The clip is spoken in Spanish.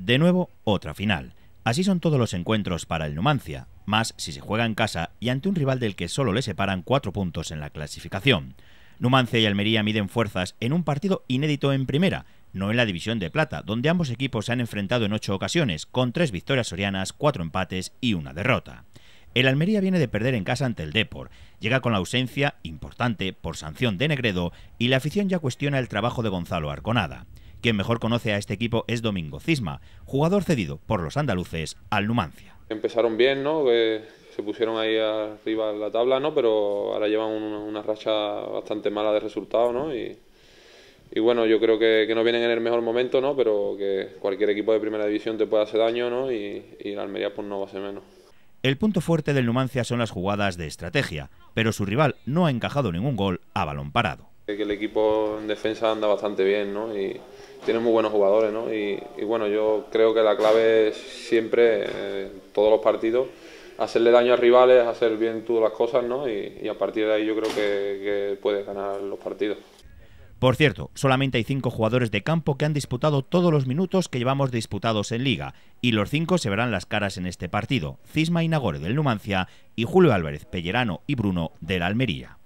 De nuevo, otra final. Así son todos los encuentros para el Numancia, más si se juega en casa y ante un rival del que solo le separan cuatro puntos en la clasificación. Numancia y Almería miden fuerzas en un partido inédito en primera, no en la división de plata, donde ambos equipos se han enfrentado en ocho ocasiones, con tres victorias sorianas, cuatro empates y una derrota. El Almería viene de perder en casa ante el Depor, llega con la ausencia, importante, por sanción de Negredo, y la afición ya cuestiona el trabajo de Gonzalo Arconada. Quien mejor conoce a este equipo es Domingo Cisma, jugador cedido por los andaluces al Numancia. Empezaron bien, ¿no? se pusieron ahí arriba en la tabla, ¿no? Pero ahora llevan una, racha bastante mala de resultados, ¿no? Y, bueno, yo creo que, no vienen en el mejor momento, ¿no? Pero que cualquier equipo de primera división te puede hacer daño, ¿no? Y, y la Almería pues no va a ser menos. El punto fuerte del Numancia son las jugadas de estrategia, pero su rival no ha encajado ningún gol a balón parado. Que el equipo en defensa anda bastante bien, ¿no? Y tiene muy buenos jugadores, ¿no? Y, bueno, yo creo que la clave es siempre, en eh, todos los partidos, hacerle daño a rivales, hacer bien todas las cosas, ¿no? Y, a partir de ahí yo creo que, puedes ganar los partidos. Por cierto, solamente hay cinco jugadores de campo que han disputado todos los minutos que llevamos disputados en Liga, y los cinco se verán las caras en este partido: Cisma y Nagore del Numancia y Julio Álvarez, Pellerano y Bruno del Almería.